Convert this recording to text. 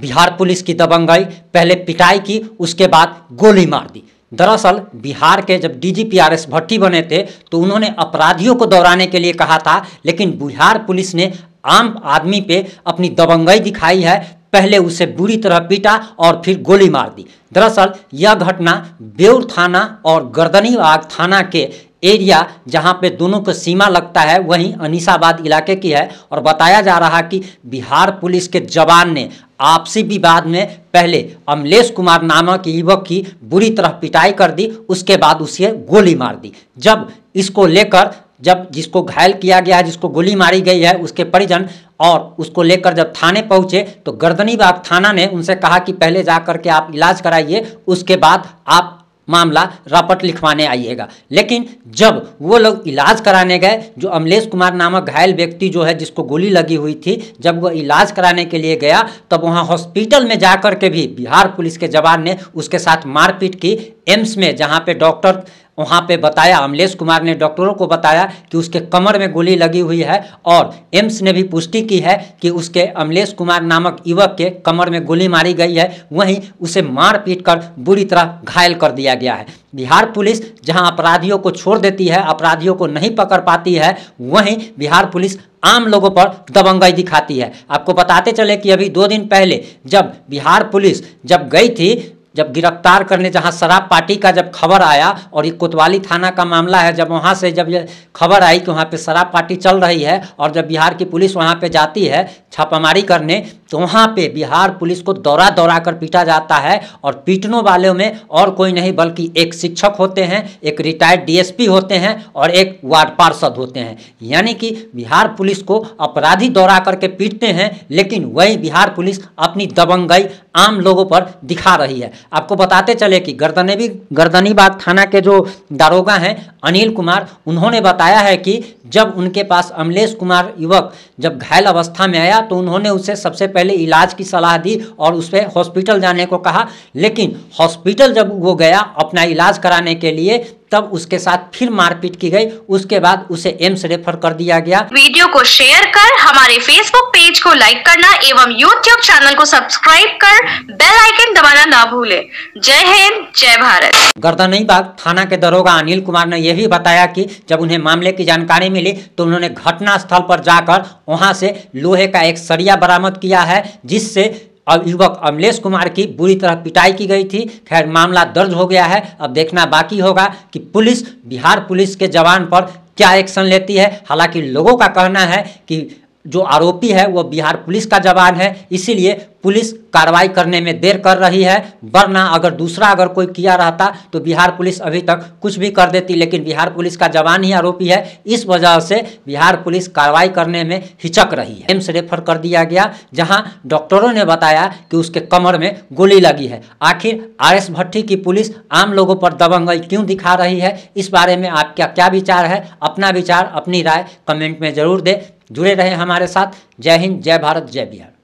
Bihar police की दबंगई पहले पिटाई की उसके बाद गोली मार दी दरअसल बिहार के जब डीजीपी आरएस भट्टी बने थे तो उन्होंने अपराधियों को दोहराने के लिए कहा था लेकिन बिहार पुलिस ने आम आदमी पे अपनी दबंगई दिखाई है पहले उसे बुरी तरह पीटा और फिर गोली मार दी दरअसल यह घटना बेउर थाना और गर्दनीबाग थाना के एरिया जहाँ पे दोनों को सीमा लगता है वहीं अनिसाबाद इलाके की है और बताया जा रहा कि बिहार पुलिस के जवान ने आपसी विवाद में पहले अमलेश कुमार नामक युवक की बुरी तरह पिटाई कर दी उसके बाद उसे गोली मार दी जब इसको लेकर जब जिसको घायल किया गया है जिसको गोली मारी गई है उसके परिजन और उसको लेकर जब थाने पहुंचे तो गर्दनीबाग थाना ने उनसे कहा कि पहले जा करके आप इलाज कराइए उसके बाद आप मामला रापट लिखवाने आइएगा लेकिन जब वो लोग इलाज कराने गए जो अमलेश कुमार नामक घायल व्यक्ति जो है जिसको गोली लगी हुई थी जब वह इलाज कराने के लिए गया तब वहाँ हॉस्पिटल में जा के भी बिहार पुलिस के जवान ने उसके साथ मारपीट की एम्स में जहाँ पे डॉक्टर वहाँ पे बताया अमलेश कुमार ने डॉक्टरों को बताया कि उसके कमर में गोली लगी हुई है और एम्स ने भी पुष्टि की है कि उसके अमलेश कुमार नामक युवक के कमर में गोली मारी गई है वहीं उसे मार पीट कर बुरी तरह घायल कर दिया गया है बिहार पुलिस जहां अपराधियों को छोड़ देती है अपराधियों को नहीं पकड़ पाती है वहीं बिहार पुलिस आम लोगों पर दबंगई दिखाती है आपको बताते चले कि अभी दो दिन पहले जब बिहार पुलिस जब गई थी जब गिरफ्तार करने जहाँ शराब पार्टी का जब खबर आया और ये कोतवाली थाना का मामला है जब वहाँ से जब ये खबर आई कि वहाँ पे शराब पार्टी चल रही है और जब बिहार की पुलिस वहाँ पे जाती है छापामारी करने तो वहाँ पे बिहार पुलिस को दौरा दौरा कर पीटा जाता है और पीटने वालों में और कोई नहीं बल्कि एक शिक्षक होते हैं एक रिटायर्ड डी होते हैं और एक वार्ड पार्षद होते हैं यानी कि बिहार पुलिस को अपराधी दौरा करके पीटते हैं लेकिन वही बिहार पुलिस अपनी दबंगई आम लोगों पर दिखा रही है आपको बताते चले कि गर्दनेबी गर्दनीबाग थाना के जो दारोगा हैं अनिल कुमार उन्होंने बताया है कि जब उनके पास अमलेश कुमार युवक जब घायल अवस्था में आया तो उन्होंने उसे सबसे पहले इलाज की सलाह दी और उस पर हॉस्पिटल जाने को कहा लेकिन हॉस्पिटल जब वो गया अपना इलाज कराने के लिए तब उसके साथ फिर मारपीट की गई उसके बाद उसे एम्स रेफर कर दिया गया वीडियो को शेयर कर हमारे फेसबुक पेज को लाइक करना एवं यूट्यूब चैनल को सब्सक्राइब कर बेल आइकन दबाना ना भूले जय हिंद जय भारत गर्दनीबाग थाना के दरोगा अनिल कुमार ने यह भी बताया कि जब उन्हें मामले की जानकारी मिली तो उन्होंने घटना स्थल पर जाकर वहाँ से लोहे का एक सरिया बरामद किया है जिससे अब युवक अमलेश कुमार की बुरी तरह पिटाई की गई थी खैर मामला दर्ज हो गया है अब देखना बाकी होगा कि पुलिस बिहार पुलिस के जवान पर क्या एक्शन लेती है हालांकि लोगों का कहना है कि जो आरोपी है वो बिहार पुलिस का जवान है इसीलिए पुलिस कार्रवाई करने में देर कर रही है वरना अगर दूसरा अगर कोई किया रहता तो बिहार पुलिस अभी तक कुछ भी कर देती लेकिन बिहार पुलिस का जवान ही आरोपी है इस वजह से बिहार पुलिस कार्रवाई करने में हिचक रही है एम्स रेफर कर दिया गया जहां डॉक्टरों ने बताया कि उसके कमर में गोली लगी है आखिर आर एस भट्टी की पुलिस आम लोगों पर दबंगई क्यों दिखा रही है इस बारे में आपका क्या विचार है अपना विचार अपनी राय कमेंट में जरूर दें जुड़े रहे हमारे साथ जय हिंद जय भारत जय बिहार